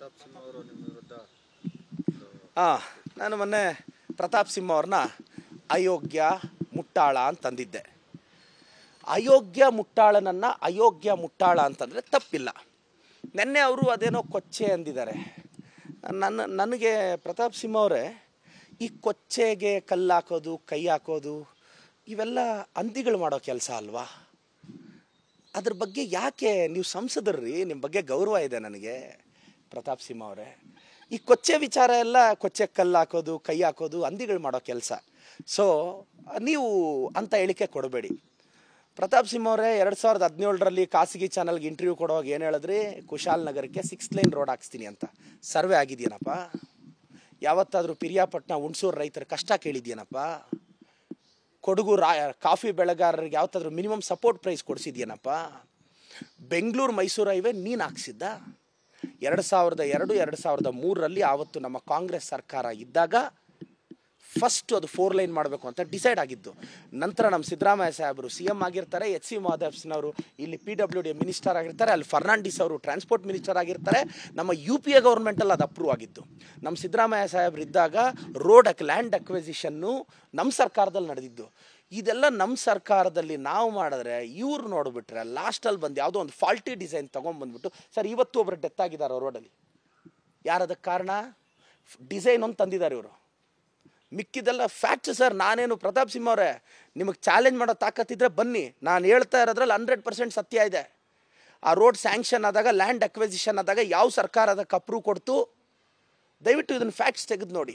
ಪ್ರತಾಪ್ ವಿರುದ್ಧ ಹಾಂ ನಾನು ಮೊನ್ನೆ ಪ್ರತಾಪ್ ಸಿಂಹ ಅವ್ರನ್ನ ಅಯೋಗ್ಯ ಮುಟ್ಟಾಳ ಅಂತಂದಿದ್ದೆ ಅಯೋಗ್ಯ ಮುಟ್ಟಾಳನನ್ನ ಅಯೋಗ್ಯ ಮುಟ್ಟಾಳ ಅಂತಂದ್ರೆ ತಪ್ಪಿಲ್ಲ ನೆನ್ನೆ ಅವರು ಅದೇನೋ ಕೊಚ್ಚೆ ಅಂದಿದ್ದಾರೆ ನನ್ನ ನನಗೆ ಪ್ರತಾಪ್ ಸಿಂಹ ಅವರೇ ಈ ಕೊಚ್ಚೆಗೆ ಕಲ್ಲು ಹಾಕೋದು ಕೈ ಹಾಕೋದು ಇವೆಲ್ಲ ಅಂದಿಗಳು ಮಾಡೋ ಕೆಲಸ ಅಲ್ವಾ ಅದ್ರ ಬಗ್ಗೆ ಯಾಕೆ ನೀವು ಸಂಸದರು ರೀ ನಿಮ್ಮ ಬಗ್ಗೆ ಗೌರವ ಇದೆ ನನಗೆ ಪ್ರತಾಪ್ ಸಿಂಹ ಅವರೇ ಈ ಕೊಚ್ಚೆ ವಿಚಾರ ಎಲ್ಲ ಕೊಚ್ಚೆ ಕಲ್ಲು ಹಾಕೋದು ಕೈ ಹಾಕೋದು ಹಂದಿಗಳು ಮಾಡೋ ಕೆಲಸ ಸೊ ನೀವು ಅಂತ ಹೇಳಿಕೆ ಕೊಡಬೇಡಿ ಪ್ರತಾಪ್ ಸಿಂಹ ಅವರೇ ಎರಡು ಸಾವಿರದ ಹದಿನೇಳರಲ್ಲಿ ಖಾಸಗಿ ಚಾನಲ್ಗೆ ಇಂಟರ್ವ್ಯೂ ಕೊಡುವಾಗ ಏನು ಹೇಳಿದ್ರಿ ಕುಶಾಲ್ ನಗರಕ್ಕೆ ಸಿಕ್ಸ್ ಲೈನ್ ರೋಡ್ ಹಾಕ್ಸ್ತೀನಿ ಅಂತ ಸರ್ವೆ ಆಗಿದೆಯೇನಪ್ಪ ಯಾವತ್ತಾದರೂ ಪಿರಿಯಾಪಟ್ಟಣ ಹುಣಸೂರು ರೈತರ ಕಷ್ಟ ಕೇಳಿದ್ಯೇನಪ್ಪ ಕೊಡಗು ರಾ ಕಾಫಿ ಬೆಳೆಗಾರರಿಗೆ ಯಾವತ್ತಾದರೂ ಮಿನಿಮಮ್ ಸಪೋರ್ಟ್ ಪ್ರೈಸ್ ಕೊಡಿಸಿದ್ಯೇನಪ್ಪ ಬೆಂಗಳೂರು ಮೈಸೂರು ಹೈವೇ ನೀನು ಹಾಕ್ಸಿದ್ದ ಎರಡು ಸಾವಿರದ ಎರಡು ಎರಡು ಸಾವಿರದ ಮೂರರಲ್ಲಿ ಆವತ್ತು ನಮ್ಮ ಕಾಂಗ್ರೆಸ್ ಸರ್ಕಾರ ಇದ್ದಾಗ ಫಸ್ಟ್ ಅದು ಫೋರ್ ಲೈನ್ ಮಾಡಬೇಕು ಅಂತ ಡಿಸೈಡ್ ಆಗಿದ್ದು ನಂತರ ನಮ್ಮ ಸಿದ್ದರಾಮಯ್ಯ ಸಾಹೇಬರು ಸಿ ಎಂ ಆಗಿರ್ತಾರೆ ಎಚ್ ಸಿ ಮಾಧವ್ಸ್ನವರು ಇಲ್ಲಿ ಪಿ ಡಬ್ಲ್ಯೂ ಡಿ ಮಿನಿಸ್ಟರ್ ಆಗಿರ್ತಾರೆ ಅಲ್ಲಿ ಫರ್ನಾಂಡಿಸ್ ಅವರು ಟ್ರಾನ್ಸ್ಪೋರ್ಟ್ ಮಿನಿಸ್ಟರ್ ಆಗಿರ್ತಾರೆ ನಮ್ಮ ಯು ಪಿ ಎ ಗೌರ್ಮೆಂಟಲ್ಲಿ ಅದು ಅಪ್ರೂವ್ ಆಗಿದ್ದು ನಮ್ಮ ಸಿದ್ದರಾಮಯ್ಯ ಸಾಹೇಬ್ರು ಇದ್ದಾಗ ರೋಡ್ ಅಕ್ ಲ್ಯಾಂಡ್ ಅಕ್ವೆಸಿಷನ್ನು ನಮ್ಮ ಸರ್ಕಾರದಲ್ಲಿ ನಡೆದಿದ್ದು ಇದೆಲ್ಲ ನಮ್ಮ ಸರ್ಕಾರದಲ್ಲಿ ನಾವು ಮಾಡಿದ್ರೆ ಇವ್ರು ನೋಡಿಬಿಟ್ರೆ ಲಾಸ್ಟಲ್ಲಿ ಬಂದು ಯಾವುದೋ ಒಂದು ಫಾಲ್ಟಿ ಡಿಸೈನ್ ತೊಗೊಂಬಂದ್ಬಿಟ್ಟು ಸರ್ ಇವತ್ತು ಒಬ್ಬರು ಡೆತ್ ಆಗಿದ್ದಾರೆ ರೋಡಲ್ಲಿ ಯಾರದಕ್ಕೆ ಕಾರಣ ಡಿಸೈನ್ ಒಂದು ತಂದಿದ್ದಾರೆ ಇವರು ಮಿಕ್ಕಿದೆಲ್ಲ ಫ್ಯಾಕ್ಟ್ ಸರ್ ನಾನೇನು ಪ್ರತಾಪ್ ಸಿಂಹ ಅವರೇ ನಿಮಗೆ ಚಾಲೆಂಜ್ ಮಾಡೋ ತಾಕತ್ತಿದ್ರೆ ಬನ್ನಿ ನಾನು ಹೇಳ್ತಾ ಇರೋದ್ರಲ್ಲಿ ಹಂಡ್ರೆಡ್ ಪರ್ಸೆಂಟ್ ಸತ್ಯ ಇದೆ ಆ ರೋಡ್ ಸ್ಯಾಂಕ್ಷನ್ ಆದಾಗ ಲ್ಯಾಂಡ್ ಅಕ್ವೆಸಿಷನ್ ಆದಾಗ ಯಾವ ಸರ್ಕಾರ ಅದಕ್ಕೆ ಅಪ್ರೂವ್ ಕೊಡ್ತು ದಯವಿಟ್ಟು ಇದನ್ನು ಫ್ಯಾಕ್ಟ್ಸ್ ತೆಗೆದು ನೋಡಿ